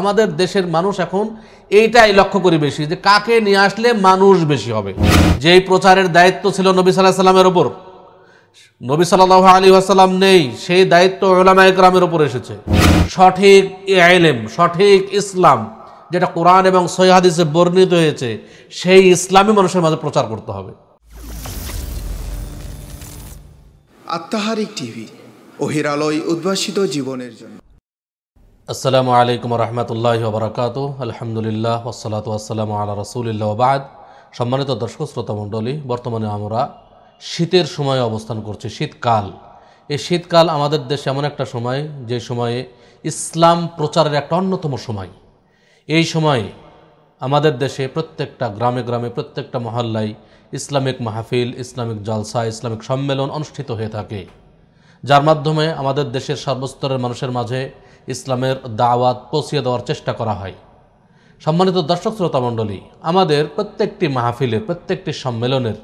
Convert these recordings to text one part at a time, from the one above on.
আমাদের দেশের মানুষ এখন এইটাই লক্ষ্য করি বেশি যে কাকে নিয়ে আসলে মানুষ বেশি হবে যেই প্রচারের দায়িত্ব ছিল নবী সাল্লাহ সাল্লামের ওপর নবী সাল্লাহ আলী আসাল্লাম নেই সেই দায়িত্ব ওলামা একরামের ওপর এসেছে সঠিক এলেম সঠিক ইসলাম যেটা কোরআন এবং সৈহাদিসে বর্ণিত হয়েছে সেই ইসলামই মানুষের মাঝে প্রচার করতে হবে আত্মাহারিক টিভি ওহিরালয় উদ্ভাসিত জীবনের জন্য আসসালামু আলাইকুম রহমতুল্লাহ বারকাত আলহামদুলিল্লাহ ওসলাত আসসালামু আল্লাহ রসুলিল্লাহ বাদ সম্মানিত দর্শক মণ্ডলী বর্তমানে আমরা শীতের সময়ে অবস্থান করছি শীতকাল এই শীতকাল আমাদের দেশে এমন একটা সময় যে সময়ে ইসলাম প্রচারের একটা অন্যতম সময় এই সময়ে আমাদের দেশে প্রত্যেকটা গ্রামে গ্রামে প্রত্যেকটা মহল্লায় ইসলামিক মাহফিল ইসলামিক জালসা ইসলামিক সম্মেলন অনুষ্ঠিত হয়ে থাকে যার মাধ্যমে আমাদের দেশের সর্বস্তরের মানুষের মাঝে ইসলামের দাওয়াত পৌঁছিয়ে দেওয়ার চেষ্টা করা হয় সম্মানিত দর্শক শ্রোতা মণ্ডলী আমাদের প্রত্যেকটি মাহফিলের প্রত্যেকটি সম্মেলনের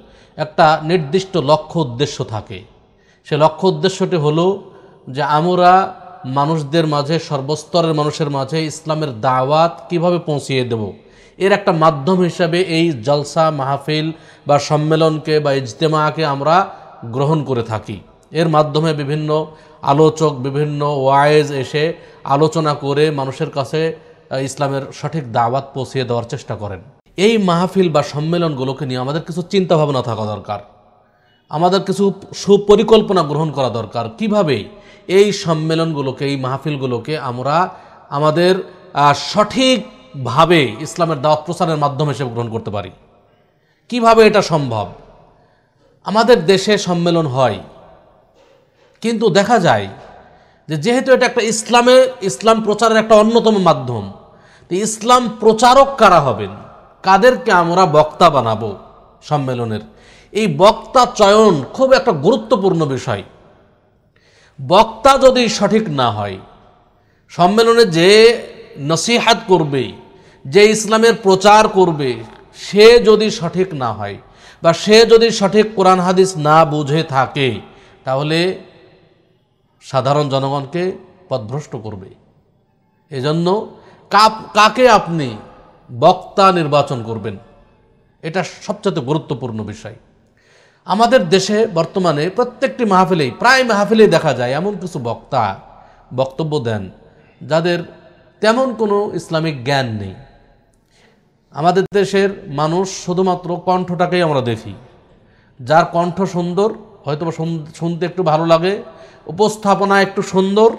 একটা নির্দিষ্ট লক্ষ্য উদ্দেশ্য থাকে সে লক্ষ্য উদ্দেশ্যটি হলো যে আমরা মানুষদের মাঝে সর্বস্তরের মানুষের মাঝে ইসলামের দাওয়াত কিভাবে পৌঁছিয়ে দেব এর একটা মাধ্যম হিসাবে এই জলসা মাহফিল বা সম্মেলনকে বা ইজতেমাকে আমরা গ্রহণ করে থাকি এর মাধ্যমে বিভিন্ন আলোচক বিভিন্ন ওয়াইজ এসে আলোচনা করে মানুষের কাছে ইসলামের সঠিক দাওয়াত পৌঁছিয়ে দেওয়ার চেষ্টা করেন এই মাহফিল বা সম্মেলনগুলোকে নিয়ে আমাদের কিছু চিন্তা ভাবনা থাকা দরকার আমাদের কিছু সুপরিকল্পনা গ্রহণ করা দরকার কিভাবে এই সম্মেলনগুলোকে এই মাহফিলগুলোকে আমরা আমাদের সঠিকভাবে ইসলামের দাওয়াত প্রচারের মাধ্যমে হিসেবে গ্রহণ করতে পারি কিভাবে এটা সম্ভব আমাদের দেশে সম্মেলন হয় কিন্তু দেখা যায় যে যেহেতু এটা একটা ইসলামে ইসলাম প্রচারের একটা অন্যতম মাধ্যম তো ইসলাম প্রচারক কারা হবেন কাদেরকে আমরা বক্তা বানাবো সম্মেলনের এই বক্তা চয়ন খুব একটা গুরুত্বপূর্ণ বিষয় বক্তা যদি সঠিক না হয় সম্মেলনে যে নসিহাত করবে যে ইসলামের প্রচার করবে সে যদি সঠিক না হয় বা সে যদি সঠিক কোরআন হাদিস না বুঝে থাকে তাহলে সাধারণ জনগণকে পদভ্রষ্ট করবে এজন্য কাকে আপনি বক্তা নির্বাচন করবেন এটা সবচেয়ে গুরুত্বপূর্ণ বিষয় আমাদের দেশে বর্তমানে প্রত্যেকটি মাহফিলেই প্রায় মাহফিলেই দেখা যায় এমন কিছু বক্তা বক্তব্য দেন যাদের তেমন কোনো ইসলামিক জ্ঞান নেই আমাদের দেশের মানুষ শুধুমাত্র কণ্ঠটাকেই আমরা দেখি যার কণ্ঠ সুন্দর হয়তো শুনতে একটু ভালো লাগে উপস্থাপনা একটু সুন্দর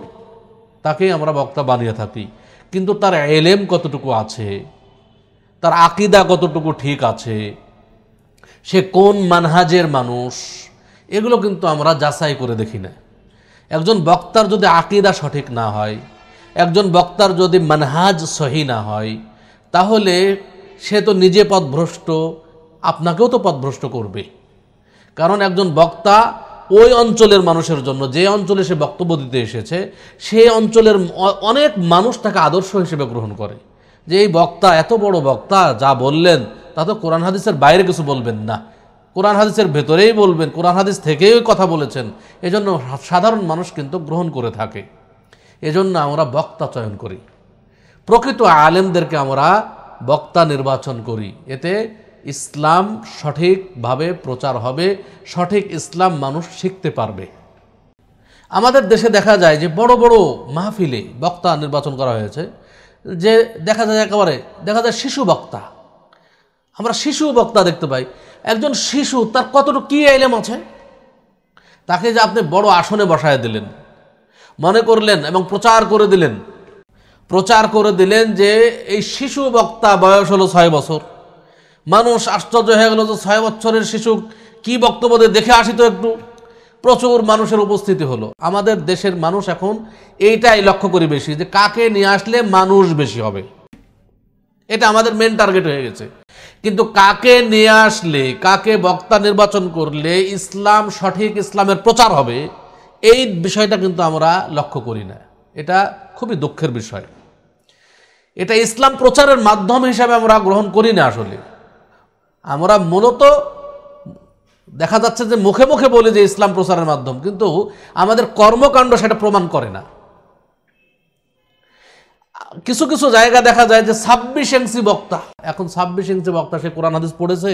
তাকেই আমরা বক্তা বানিয়ে থাকি কিন্তু তার এলেম কতটুকু আছে তার আকিদা কতটুকু ঠিক আছে সে কোন মানহাজের মানুষ এগুলো কিন্তু আমরা যাচাই করে দেখি না একজন বক্তার যদি আকিদা সঠিক না হয় একজন বক্তার যদি মানহাজ সহি না হয় তাহলে সে তো নিজে পথভ্রষ্ট আপনাকেও তো পথভ্রষ্ট করবে কারণ একজন বক্তা ওই অঞ্চলের মানুষের জন্য যে অঞ্চলে সে বক্তব্য দিতে এসেছে সে অঞ্চলের অনেক মানুষ তাকে আদর্শ হিসেবে গ্রহণ করে যে এই বক্তা এত বড় বক্তা যা বললেন তা তো কোরআন হাদিসের বাইরে কিছু বলবেন না কোরআন হাদিসের ভেতরেই বলবেন কোরআন হাদিস থেকেই কথা বলেছেন এজন্য সাধারণ মানুষ কিন্তু গ্রহণ করে থাকে এজন্য আমরা বক্তা চয়ন করি প্রকৃত আলেমদেরকে আমরা বক্তা নির্বাচন করি এতে ইসলাম সঠিকভাবে প্রচার হবে সঠিক ইসলাম মানুষ শিখতে পারবে আমাদের দেশে দেখা যায় যে বড় বড় মাহফিলে বক্তা নির্বাচন করা হয়েছে যে দেখা যায় একেবারে দেখা যায় শিশু বক্তা আমরা শিশু বক্তা দেখতে পাই একজন শিশু তার কতটুকু কী এলেম আছে তাকে যে আপনি বড় আসনে বসায় দিলেন মনে করলেন এবং প্রচার করে দিলেন প্রচার করে দিলেন যে এই শিশু বক্তা বয়স হলো ছয় বছর মানুষ আশ্চর্য হয়ে গেল যে ছয় বছরের শিশু কি বক্তব্য দেখে আসিত একটু প্রচুর মানুষের উপস্থিতি হলো আমাদের দেশের মানুষ এখন এইটাই লক্ষ্য করি বেশি যে কাকে নিয়ে আসলে মানুষ বেশি হবে এটা আমাদের মেন টার্গেট হয়ে গেছে কিন্তু কাকে নিয়ে আসলে কাকে বক্তা নির্বাচন করলে ইসলাম সঠিক ইসলামের প্রচার হবে এই বিষয়টা কিন্তু আমরা লক্ষ্য করি না এটা খুবই দুঃখের বিষয় এটা ইসলাম প্রচারের মাধ্যম হিসাবে আমরা গ্রহণ করি না আসলে আমরা মূলত দেখা যাচ্ছে যে মুখে মুখে বলি যে ইসলাম প্রচারের মাধ্যম কিন্তু আমাদের কর্মকাণ্ড সেটা প্রমাণ করে না কিছু কিছু জায়গা দেখা যায় যে ছাব্বিশ এংসি বক্তা এখন ছাব্বিশ এংসি বক্তা সে কোরআন হাদিস পড়েছে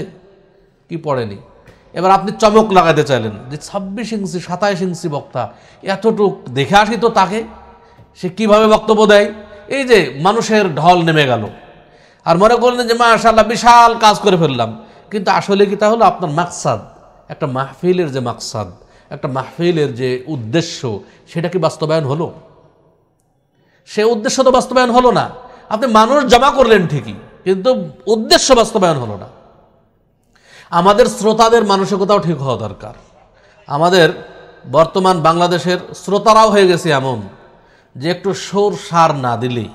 কি পড়েনি এবার আপনি চমক লাগাতে চাইলেন যে ছাব্বিশ ইঞ্চি সাতাইশ ইঞ্চি বক্তা এতটুক দেখে আসি তো তাকে সে কিভাবে বক্তব্য দেয় এই যে মানুষের ঢল নেমে গেল আর মনে করলেন যে মাশাল্লাহ বিশাল কাজ করে ফেললাম কিন্তু আসলে কি তা হলো আপনার মাকসাদ একটা মাহফিলের যে মাকসাদ একটা মাহফিলের যে উদ্দেশ্য সেটা কি বাস্তবায়ন হলো সে উদ্দেশ্য তো বাস্তবায়ন হলো না আপনি মানুষ জমা করলেন ঠিকই কিন্তু উদ্দেশ্য বাস্তবায়ন হলো না আমাদের শ্রোতাদের মানসিকতাও ঠিক হওয়া দরকার আমাদের বর্তমান বাংলাদেশের শ্রোতারাও হয়ে গেছে এমন যে একটু সোর সার না দিলেই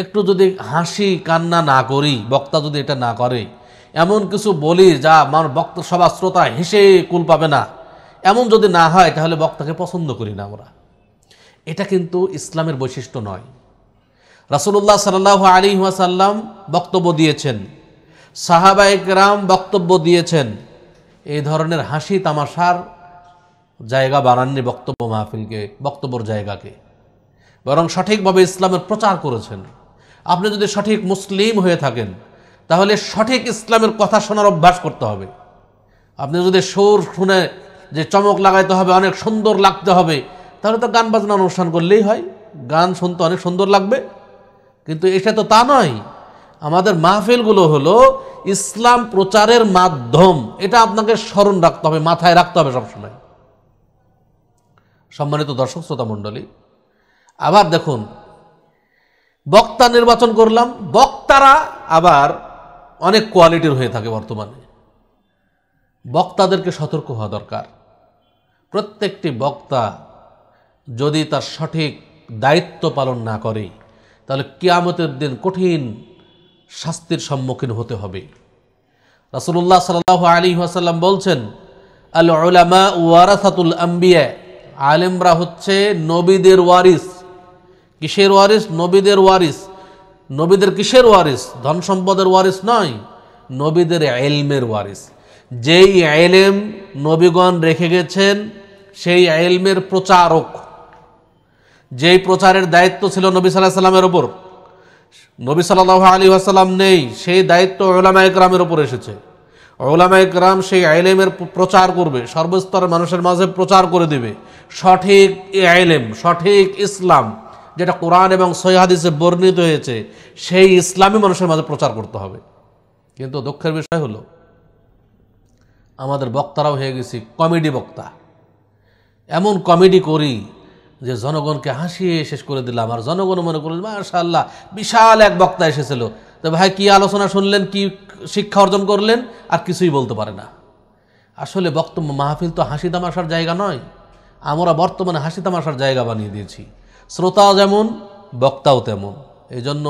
একটু যদি হাসি কান্না না করি বক্তা যদি এটা না করে এমন কিছু বলি যা মানুষ বক্ত সবার শ্রোতা হেসে কুল পাবে না এমন যদি না হয় তাহলে বক্তাকে পছন্দ করি না আমরা এটা কিন্তু ইসলামের বৈশিষ্ট্য নয় রাসুল্লাহ সাল্লাহ আলী ওয়াসাল্লাম বক্তব্য দিয়েছেন সাহাবা একরাম বক্তব্য দিয়েছেন এই ধরনের হাসি তামাশার জায়গা বানাননি বক্তব্য মাহফিলকে বক্তব্যর জায়গাকে বরং সঠিকভাবে ইসলামের প্রচার করেছেন আপনি যদি সঠিক মুসলিম হয়ে থাকেন তাহলে সঠিক ইসলামের কথা শোনার অভ্যাস করতে হবে আপনি যদি সুর শুনে যে চমক লাগাইতে হবে অনেক সুন্দর লাগতে হবে তাহলে তো গান বাজনা অনুষ্ঠান করলেই হয় গান শুনতে অনেক সুন্দর লাগবে কিন্তু এটা তো তা নয় আমাদের মাহফিলগুলো হলো ইসলাম প্রচারের মাধ্যম এটা আপনাকে স্মরণ রাখতে হবে মাথায় রাখতে হবে সবসময় সম্মানিত দর্শক শ্রোতা মণ্ডলী আবার দেখুন বক্তা নির্বাচন করলাম বক্তারা আবার অনেক কোয়ালিটির হয়ে থাকে বর্তমানে বক্তাদেরকে সতর্ক হওয়া দরকার প্রত্যেকটি বক্তা যদি তার সঠিক দায়িত্ব পালন না করে তাহলে কিয়ামতের দিন কঠিন শাস্তির সম্মুখীন হতে হবে রাসুল্লাহ সাল আলী আসাল্লাম বলছেন আল ওলামা ওয়ারাসাতুল আম্বিয়া আলেমরা হচ্ছে নবীদের ওয়ারিস কিসের ওয়ারিস নবীদের ওয়ারিস নবীদের কিসের ওয়ারিস ধন সম্পদের ওয়ারিস নয় নবীদের এলমের ওয়ারিস যেই এলেম নবীগণ রেখে গেছেন সেই এলমের প্রচারক যেই প্রচারের দায়িত্ব ছিল নবী সাল্লাহ সাল্লামের ওপর নবী সাল্লাহ আলী আসাল্লাম নেই সেই দায়িত্ব ওলামা একরামের ওপর এসেছে ওলামা একরাম সেই আইলেমের প্রচার করবে সর্বস্তরের মানুষের মাঝে প্রচার করে দিবে সঠিক আইলেম সঠিক ইসলাম যেটা কোরআন এবং সৈহাদিসে বর্ণিত হয়েছে সেই ইসলামী মানুষের মাঝে প্রচার করতে হবে কিন্তু দুঃখের বিষয় হলো আমাদের বক্তারাও হয়ে গেছি কমেডি বক্তা এমন কমেডি করি যে জনগণকে হাসিয়ে শেষ করে দিলাম আর জনগণ মনে করলেন মাশাল্লাহ বিশাল এক বক্তা এসেছিল তো ভাই কী আলোচনা শুনলেন কি শিক্ষা অর্জন করলেন আর কিছুই বলতে পারে না আসলে বক্তব্য মাহফিল তো হাসি তামাশার জায়গা নয় আমরা বর্তমানে হাসি তামাশার জায়গা বানিয়ে দিয়েছি শ্রোতা যেমন বক্তাও তেমন এই জন্য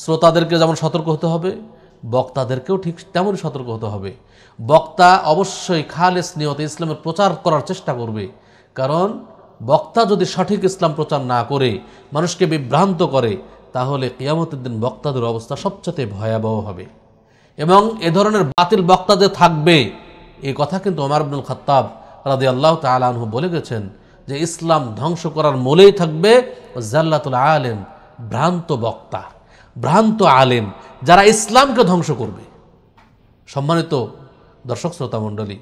শ্রোতাদেরকে যেমন সতর্ক হতে হবে বক্তাদেরকেও ঠিক তেমনই সতর্ক হতে হবে বক্তা অবশ্যই খালেস নিয়তে ইসলামের প্রচার করার চেষ্টা করবে কারণ বক্তা যদি সঠিক ইসলাম প্রচার না করে মানুষকে বিভ্রান্ত করে তাহলে কিয়ামতের দিন বক্তাদের অবস্থা সবচেয়ে ভয়াবহ হবে এবং এ ধরনের বাতিল বক্তা যে থাকবে এ কথা কিন্তু ওমার আব্দুল খত্তাব রাজি আল্লাহ তালাহু বলে গেছেন যে ইসলাম ধ্বংস করার মূলেই থাকবে জাল্লাতুল আলেম ভ্রান্ত বক্তা ভ্রান্ত আলেম যারা ইসলামকে ধ্বংস করবে সম্মানিত দর্শক শ্রোতা মণ্ডলী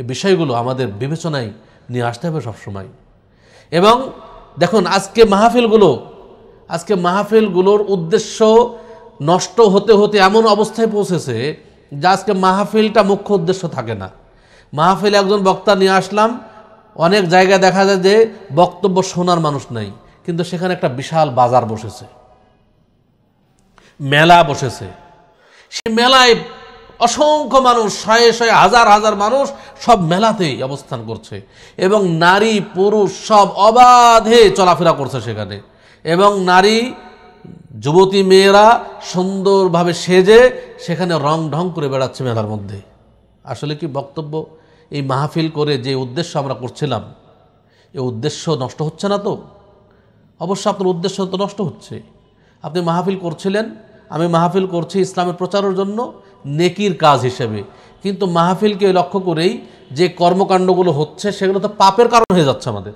এই বিষয়গুলো আমাদের বিবেচনায় নিয়ে আসতে হবে সবসময় এবং দেখুন আজকে মাহফিলগুলো আজকে মাহফিলগুলোর উদ্দেশ্য নষ্ট হতে হতে এমন অবস্থায় পৌঁছেছে যে আজকে মাহফিলটা মুখ্য উদ্দেশ্য থাকে না মাহফিলে একজন বক্তা নিয়ে আসলাম অনেক জায়গায় দেখা যায় যে বক্তব্য শোনার মানুষ নাই কিন্তু সেখানে একটা বিশাল বাজার বসেছে মেলা বসেছে সে মেলায় অসংখ্য মানুষ শয়ে শয়ে হাজার হাজার মানুষ সব মেলাতেই অবস্থান করছে এবং নারী পুরুষ সব অবাধে চলাফেরা করছে সেখানে এবং নারী যুবতী মেয়েরা সুন্দরভাবে সেজে সেখানে রং ঢং করে বেড়াচ্ছে মেলার মধ্যে আসলে কি বক্তব্য এই মাহফিল করে যে উদ্দেশ্য আমরা করছিলাম এ উদ্দেশ্য নষ্ট হচ্ছে না তো অবশ্য আপনার উদ্দেশ্য তো নষ্ট হচ্ছে আপনি মাহফিল করছিলেন আমি মাহফিল করছি ইসলামের প্রচারের জন্য নেকির কাজ হিসেবে কিন্তু মাহফিলকে লক্ষ্য করেই যে কর্মকাণ্ডগুলো হচ্ছে সেগুলো তো পাপের কারণ হয়ে যাচ্ছে আমাদের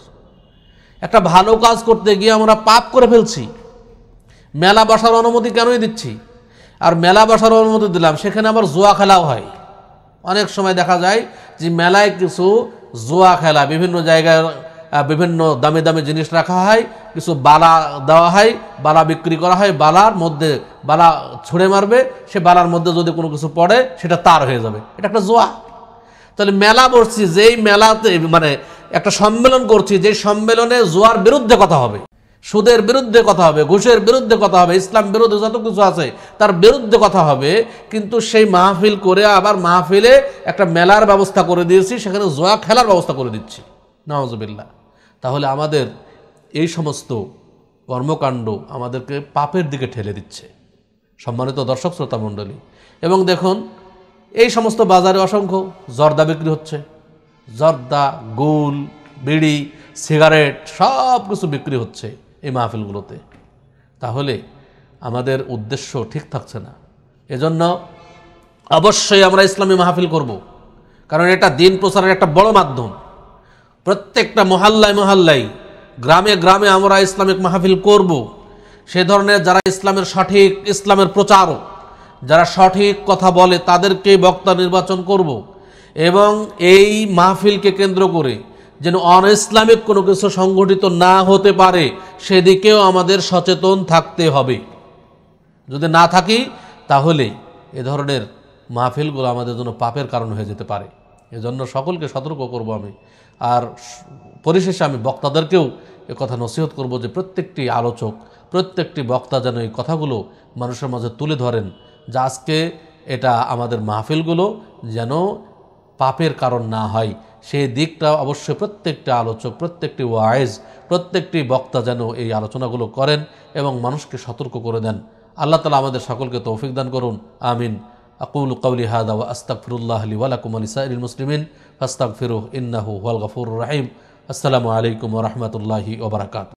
একটা ভালো কাজ করতে গিয়ে আমরা পাপ করে ফেলছি মেলা বসার অনুমতি কেনই দিচ্ছি আর মেলা বসার অনুমতি দিলাম সেখানে আবার জোয়া খেলাও হয় অনেক সময় দেখা যায় যে মেলায় কিছু জোয়া খেলা বিভিন্ন জায়গায় বিভিন্ন দামি দামি জিনিস রাখা হয় কিছু বালা দেওয়া হয় বালা বিক্রি করা হয় বালার মধ্যে বালা ছুঁড়ে মারবে সে বালার মধ্যে যদি কোনো কিছু পড়ে সেটা তার হয়ে যাবে এটা একটা জোয়া তাহলে মেলা বসছি যেই মেলাতে মানে একটা সম্মেলন করছি যে সম্মেলনে জোয়ার বিরুদ্ধে কথা হবে সুদের বিরুদ্ধে কথা হবে ঘুষের বিরুদ্ধে কথা হবে ইসলাম বিরুদ্ধে যত কিছু আছে তার বিরুদ্ধে কথা হবে কিন্তু সেই মাহফিল করে আবার মাহফিলে একটা মেলার ব্যবস্থা করে দিয়েছি সেখানে জোয়া খেলার ব্যবস্থা করে দিচ্ছি নওয়াজবিল্লা তাহলে আমাদের এই সমস্ত কর্মকাণ্ড আমাদেরকে পাপের দিকে ঠেলে দিচ্ছে সম্মানিত দর্শক শ্রোতা মণ্ডলী এবং দেখুন এই সমস্ত বাজারে অসংখ্য জর্দা বিক্রি হচ্ছে জর্দা গুল বিড়ি সিগারেট সব কিছু বিক্রি হচ্ছে এই মাহফিলগুলোতে তাহলে আমাদের উদ্দেশ্য ঠিক থাকছে না এজন্য অবশ্যই আমরা ইসলামী মাহফিল করব। কারণ এটা দিন প্রচারের একটা বড় মাধ্যম প্রত্যেকটা মহাল্লায় মহাল্লাই গ্রামে গ্রামে আমরা ইসলামিক মাহফিল করব। সে ধরনের যারা ইসলামের সঠিক ইসলামের প্রচারক যারা সঠিক কথা বলে তাদেরকে বক্তা নির্বাচন করব। এবং এই মাহফিলকে কেন্দ্র করে যেন অন ইসলামিক কোনো কিছু সংগঠিত না হতে পারে সেদিকেও আমাদের সচেতন থাকতে হবে যদি না থাকি তাহলে এ ধরনের মাহফিলগুলো আমাদের জন্য পাপের কারণ হয়ে যেতে পারে এজন্য সকলকে সতর্ক করব আমি আর পরিশেষে আমি বক্তাদেরকেও এ কথা নসিহত করব যে প্রত্যেকটি আলোচক প্রত্যেকটি বক্তা যেন এই কথাগুলো মানুষের মাঝে তুলে ধরেন যা আজকে এটা আমাদের মাহফিলগুলো যেন পাপের কারণ না হয় সেই দিকটা অবশ্যই প্রত্যেকটি আলোচক প্রত্যেকটি ওয়াইজ প্রত্যেকটি বক্তা যেন এই আলোচনাগুলো করেন এবং মানুষকে সতর্ক করে দেন আল্লাহ তালা আমাদের সকলকে তৌফিক দান করুন আমিন আকুল কৌলি হাদা আস্তাকফিরুল্লাহ আলী ওয়ালাকুম আলী সাইল মুসলিমিন আস্তাক ফিরুহ ইন্নাহু হাল গফুর রাহিম আসসালামু আলাইকুম রহমতুল্লাহি ওবরাকাত